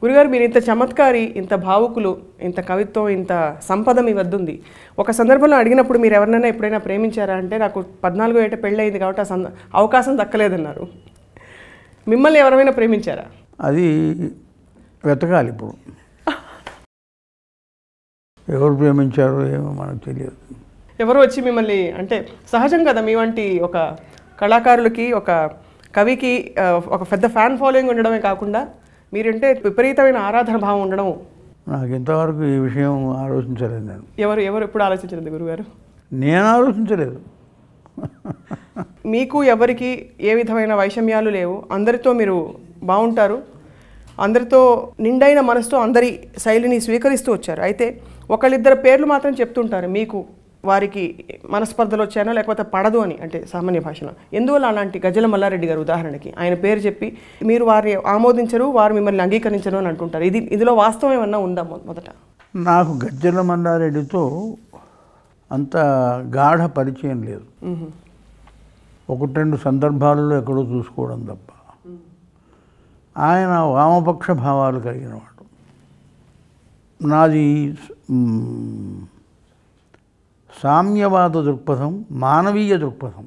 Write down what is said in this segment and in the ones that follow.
గురుగారు మీరు ఇంత చమత్కారి ఇంత భావుకులు ఇంత కవిత్వం ఇంత సంపద మీ ఉంది ఒక సందర్భంలో అడిగినప్పుడు మీరు ఎవరినైనా ఎప్పుడైనా ప్రేమించారా అంటే నాకు పద్నాలుగో ఏట పెళ్ళయింది కాబట్టి ఆ అవకాశం దక్కలేదన్నారు మిమ్మల్ని ఎవరైనా ప్రేమించారా అది వెతకాలి ఇప్పుడు ఎవరు ప్రేమించారు ఏమో మనకు తెలియదు ఎవరు వచ్చి మిమ్మల్ని అంటే సహజం కదా మీ వంటి ఒక కళాకారులకి ఒక కవికి ఒక పెద్ద ఫ్యాన్ ఫాలోయింగ్ ఉండడమే కాకుండా మీరంటే విపరీతమైన ఆరాధన భావం ఉండడం నాకు ఇంతవరకు ఈ విషయం ఆలోచించలేదు నేను ఎవరు ఎవరు ఎప్పుడు ఆలోచించలేదు గురుగారు నేను ఆలోచించలేదు మీకు ఎవరికి ఏ విధమైన వైషమ్యాలు లేవు అందరితో మీరు బాగుంటారు అందరితో నిండైన మనసుతో అందరి శైలిని స్వీకరిస్తూ వచ్చారు అయితే ఒకళ్ళిద్దరు పేర్లు మాత్రం చెప్తుంటారు మీకు వారికి మనస్పర్ధలు వచ్చాయనో లేకపోతే పడదు అని అంటే సామాన్య భాషలో ఎందువల్ల అలాంటి గజల మల్లారెడ్డి గారు ఉదాహరణకి ఆయన పేరు చెప్పి మీరు వారి ఆమోదించరు వారు మిమ్మల్ని అంగీకరించరు అని అంటుంటారు ఇది ఇదిలో వాస్తవం ఏమన్నా ఉందా మొదట నాకు గజ్జల మల్లారెడ్డితో అంత గాఢ పరిచయం లేదు ఒకటి రెండు సందర్భాలలో ఎక్కడో చూసుకోవడం తప్ప ఆయన వామపక్ష భావాలు కలిగినవాడు నాది సామ్యవాద దృక్పథం మానవీయ దృక్పథం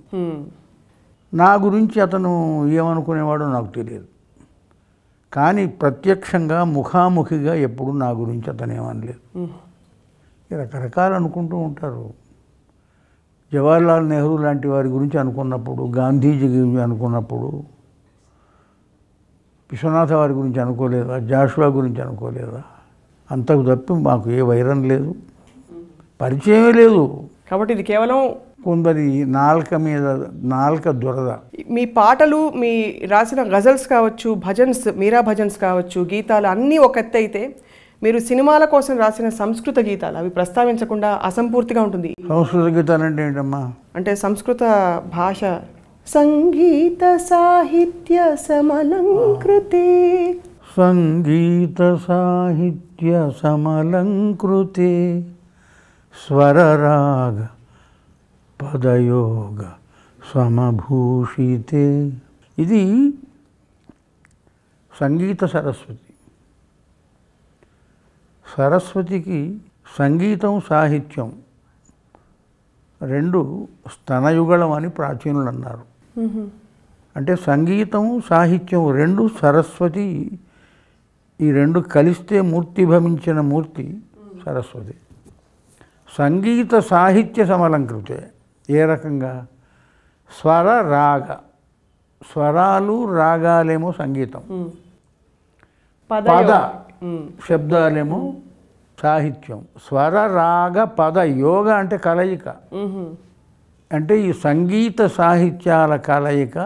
నా గురించి అతను ఏమనుకునేవాడో నాకు తెలియదు కానీ ప్రత్యక్షంగా ముఖాముఖిగా ఎప్పుడు నా గురించి అతను ఏమనలేదు రకరకాలు అనుకుంటూ ఉంటారు జవహర్లాల్ నెహ్రూ లాంటి వారి గురించి అనుకున్నప్పుడు గాంధీజీ గురించి అనుకున్నప్పుడు విశ్వనాథ వారి గురించి అనుకోలేదా జాషువా గురించి అనుకోలేదా అంతకు తప్పి మాకు ఏ వైరం లేదు పరిచయమే లేదు కాబట్టి ఇది కేవలం కొందరి నాలుక మీద నాలుక దురద మీ పాటలు మీ రాసిన గజల్స్ కావచ్చు భజన్స్ మీరా భజన్స్ కావచ్చు గీతాలు అన్నీ ఒక ఎత్తు అయితే మీరు సినిమాల కోసం రాసిన సంస్కృత గీతాలు అవి ప్రస్తావించకుండా అసంపూర్తిగా ఉంటుంది సంస్కృత గీతాలు అంటే ఏంటమ్మా అంటే సంస్కృత భాష సంగీత సాహిత్య సమలంకృతే సంగీత సాహిత్య సమలంకృతే స్వరరాగ పదయోగ సమభూషితే ఇది సంగీత సరస్వతి సరస్వతికి సంగీతం సాహిత్యం రెండు స్తనయుగళం అని ప్రాచీనులు అన్నారు అంటే సంగీతం సాహిత్యం రెండు సరస్వతి ఈ రెండు కలిస్తే మూర్తి భవించిన మూర్తి సరస్వతి సంగీత సాహిత్య సమలంకృతే ఏ రకంగా స్వర రాగ స్వరాలు రాగాలేమో సంగీతం పద శబ్దాలేమో సాహిత్యం స్వర రాగ పద యోగ అంటే కలయిక అంటే ఈ సంగీత సాహిత్యాల కలయిక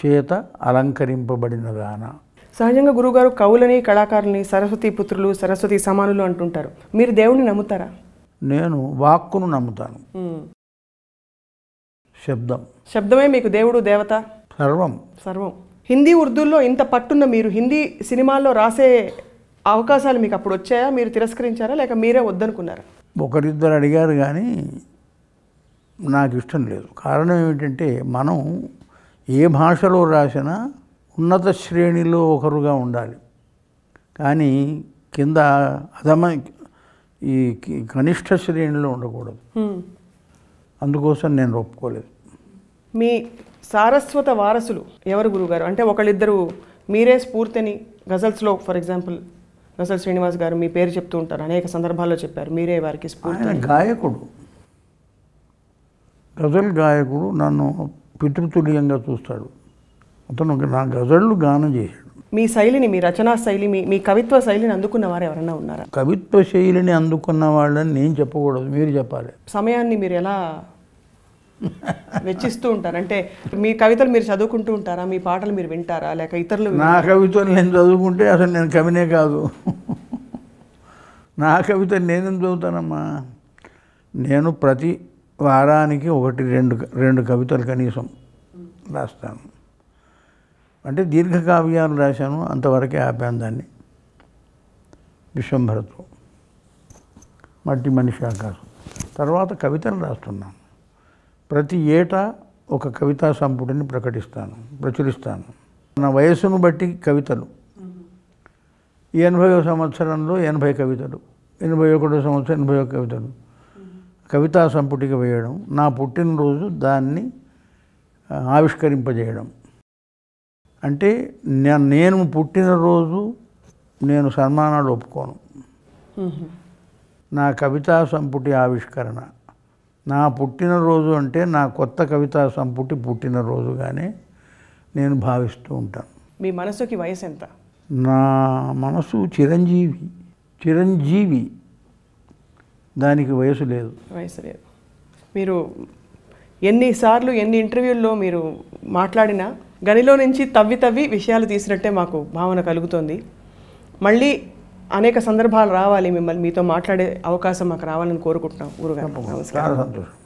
చేత అలంకరింపబడిన గాన సహజంగా గురువుగారు కవులని కళాకారులని సరస్వతి పుత్రులు సరస్వతి సమానులు అంటుంటారు మీరు దేవుణ్ణి నమ్ముతారా నేను వాక్కును నమ్ముతాను శబ్దం శబ్దమే మీకు దేవుడు దేవత సర్వం సర్వం హిందీ ఉర్దూల్లో ఇంత పట్టున్న మీరు హిందీ సినిమాల్లో రాసే అవకాశాలు మీకు అప్పుడు వచ్చాయా మీరు తిరస్కరించారా లేక మీరే వద్దనుకున్నారా ఒకరిద్దరు అడిగారు కానీ నాకు ఇష్టం లేదు కారణం ఏమిటంటే మనం ఏ భాషలో రాసినా ఉన్నత శ్రేణిలో ఒకరుగా ఉండాలి కానీ కింద అధమ ఈ కనిష్ట శ్రేణిలో ఉండకూడదు అందుకోసం నేను ఒప్పుకోలేదు మీ సారస్వత వారసులు ఎవరు గురుగారు అంటే ఒకళ్ళిద్దరు మీరే స్ఫూర్తిని గజల్స్లో ఫర్ ఎగ్జాంపుల్ గజల్ శ్రీనివాస్ గారు మీ పేరు చెప్తూ ఉంటారు అనేక సందర్భాల్లో చెప్పారు మీరే వారికి స్ఫూర్తి గాయకుడు గజల్ గాయకుడు నన్ను పితృతుల్యంగా చూస్తాడు అతను నా గజళ్ళు గానం చేశాడు మీ శైలిని మీ రచనా శైలి మీ మీ కవిత్వ శైలిని అందుకున్న వారు ఎవరైనా ఉన్నారా కవిత్వ శైలిని అందుకున్న వాళ్ళని నేను చెప్పకూడదు మీరు చెప్పాలి సమయాన్ని మీరు ఎలా వెచ్చిస్తూ ఉంటారు అంటే మీ కవితలు మీరు చదువుకుంటూ ఉంటారా మీ పాటలు మీరు వింటారా లేక ఇతరులు నా కవితలు నేను చదువుకుంటే అసలు నేను కవినే కాదు నా కవిత నేనేం చదువుతానమ్మా నేను ప్రతి వారానికి ఒకటి రెండు రెండు కవితలు కనీసం రాస్తాను అంటే దీర్ఘకావ్యాలు రాశాను అంతవరకే ఆపాను దాన్ని విశ్వంభరతో మట్టి మనిషి ఆకాశం తర్వాత కవితలు రాస్తున్నాను ప్రతి ఏటా ఒక కవితా సంపుటిని ప్రకటిస్తాను ప్రచురిస్తాను నా వయస్సును బట్టి కవితలు ఎనభై సంవత్సరంలో ఎనభై కవితలు ఎనభై ఒకటో సంవత్సరం ఎనభై ఒక కవితలు కవితా సంపుటికి వేయడం నా పుట్టినరోజు దాన్ని ఆవిష్కరింపజేయడం అంటే నేను పుట్టినరోజు నేను సన్మానాలు ఒప్పుకోను నా కవితా సంపుటి ఆవిష్కరణ నా పుట్టినరోజు అంటే నా కొత్త కవితా సంపుటి కానీ నేను భావిస్తూ ఉంటాను మీ మనసుకి వయసు ఎంత నా మనసు చిరంజీవి చిరంజీవి దానికి వయసు లేదు వయసు లేదు మీరు ఎన్నిసార్లు ఎన్ని ఇంటర్వ్యూల్లో మీరు మాట్లాడినా గనిలో నుంచి తవ్వి తవ్వి విషయాలు తీసినట్టే మాకు భావన కలుగుతోంది మళ్ళీ అనేక సందర్భాలు రావాలి మిమ్మల్ని మీతో మాట్లాడే అవకాశం మాకు రావాలని కోరుకుంటున్నాం గురుగారు నమస్కారం